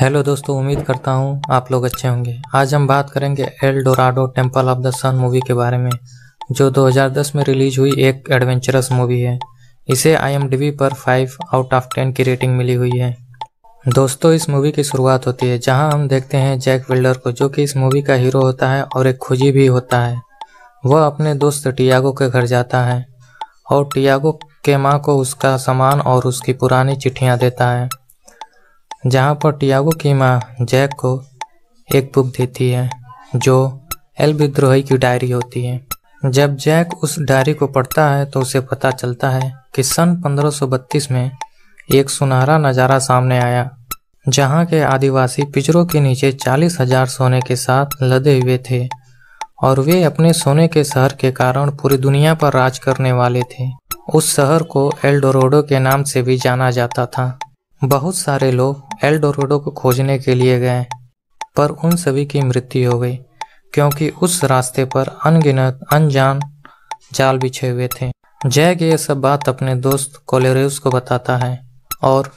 hello दोस्तों उम्मीद करता हूँ आप लोग अच्छे होंगे आज हम बात करेंगे El Dorado temple of the sun movie के बारे में जो 2010 में रिलीज हुई एक एडवेंचरस मूवी है इसे आई पर 5 आउट ऑफ 10 की रेटिंग मिली हुई है दोस्तों इस मूवी की शुरुआत होती है जहाँ हम देखते हैं जैक विल्डर को जो कि इस मूवी का हीरो होता है और एक खुजी भी होता है वह अपने दोस्त टियागो के घर जाता है और टियागो के माँ को उसका सामान और उसकी पुरानी चिट्ठियाँ देता है जहाँ पर टियागो की माँ जैक को एक बुक देती है जो एल विद्रोही की डायरी होती है जब जैक उस डायरी को पढ़ता है तो उसे पता चलता है कि सन 1532 में एक सुनहरा नज़ारा सामने आया जहाँ के आदिवासी पिजरों के नीचे चालीस हजार सोने के साथ लदे हुए थे और वे अपने सोने के शहर के कारण पूरी दुनिया पर राज करने वाले थे उस शहर को एल्डोरोडो के नाम से भी जाना जाता था बहुत सारे लोग एल डोरेडो को खोजने के लिए गए पर उन सभी की मृत्यु हो गई क्योंकि उस रास्ते पर अनगिनत अनजान जाल बिछे हुए थे जैग ये सब बात अपने दोस्त कोलेरोस को बताता है और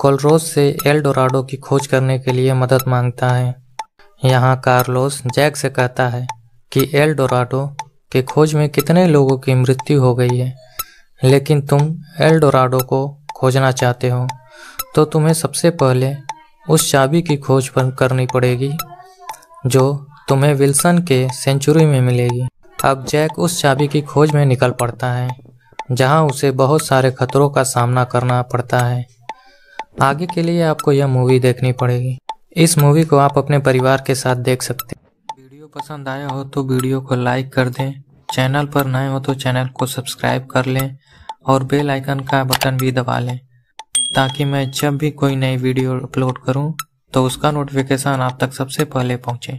कोलरोस से एल डोराडो की खोज करने के लिए मदद मांगता है यहाँ कार्लोस जैक से कहता है कि एल डोराडो के खोज में कितने लोगों की मृत्यु हो गई है लेकिन तुम एल डोराडो को खोजना चाहते हो तो तुम्हें सबसे पहले उस चाबी की खोज पर करनी पड़ेगी जो तुम्हें विल्सन के सेंचुरी में मिलेगी अब जैक उस चाबी की खोज में निकल पड़ता है जहां उसे बहुत सारे खतरों का सामना करना पड़ता है आगे के लिए आपको यह मूवी देखनी पड़ेगी इस मूवी को आप अपने परिवार के साथ देख सकते हैं वीडियो पसंद आया हो तो वीडियो को लाइक कर दें चैनल पर नए हो तो चैनल को सब्सक्राइब कर लें और बेल आइकन का बटन भी दबा लें ताकि मैं जब भी कोई नई वीडियो अपलोड करूं तो उसका नोटिफिकेशन आप तक सबसे पहले पहुंचे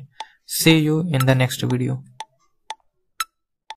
see you in the next video